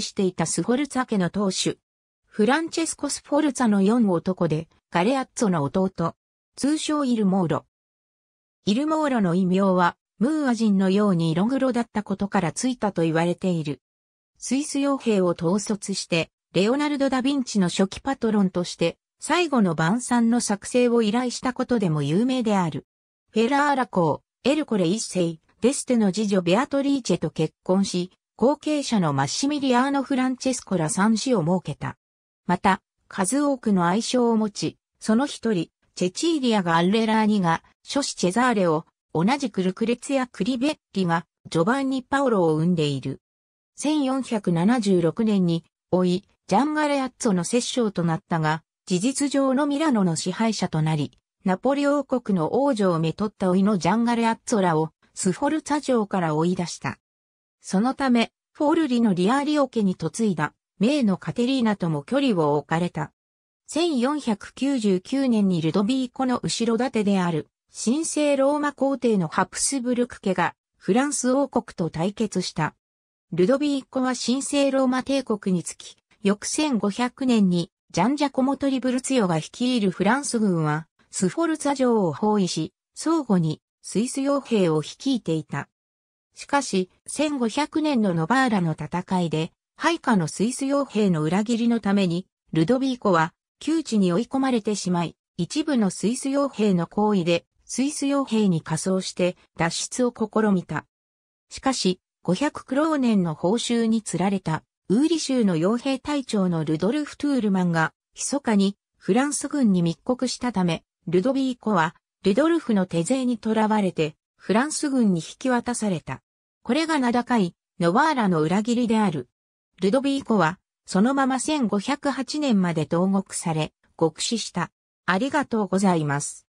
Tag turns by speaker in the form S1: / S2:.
S1: していたスフォルツァ家の当主。フランチェスコ・スフォルツァの4男で、ガレアッツォの弟。通称イルモーロ。イルモーロの異名は、ムーア人のように色黒だったことからついたと言われている。スイス傭兵を統率して、レオナルド・ダ・ヴィンチの初期パトロンとして、最後の晩餐の作成を依頼したことでも有名である。フェラーラ公、エルコレ一世、デステの次女ベアトリーチェと結婚し、後継者のマッシミリアーノ・フランチェスコら3子を設けた。また、数多くの愛称を持ち、その一人、チェチーリアがアッレラーニが、諸子チェザーレを、同じくルクレツやクリベッリが、ジョバンニ・パオロを生んでいる。1476年に、老い、ジャンガレアッツォの摂政となったが、事実上のミラノの支配者となり、ナポリ王国の王女をめとった老いのジャンガレアッツォラを、スフォルツァ城から追い出した。そのため、フォールリのリアーリオ家に嫁いだ、名のカテリーナとも距離を置かれた。1499年にルドビーコの後ろ盾である、神聖ローマ皇帝のハプスブルク家が、フランス王国と対決した。ルドビーコは神聖ローマ帝国につき、翌1500年に、ジャンジャコモトリブルツヨが率いるフランス軍は、スフォルツァ城を包囲し、相互にスイス傭兵を率いていた。しかし、1500年のノバーラの戦いで、配下のスイス傭兵の裏切りのために、ルドビーコは、窮地に追い込まれてしまい、一部のスイス傭兵の行為で、スイス傭兵に仮装して脱出を試みた。しかし、500クローネンの報酬に釣られた、ウーリ州の傭兵隊長のルドルフ・トゥールマンが、密かにフランス軍に密告したため、ルドビーコは、ルドルフの手勢に囚われて、フランス軍に引き渡された。これが名高い、ノワーラの裏切りである。ルドビーコは、そのまま1508年まで投獄され、獄死した。ありがとうございます。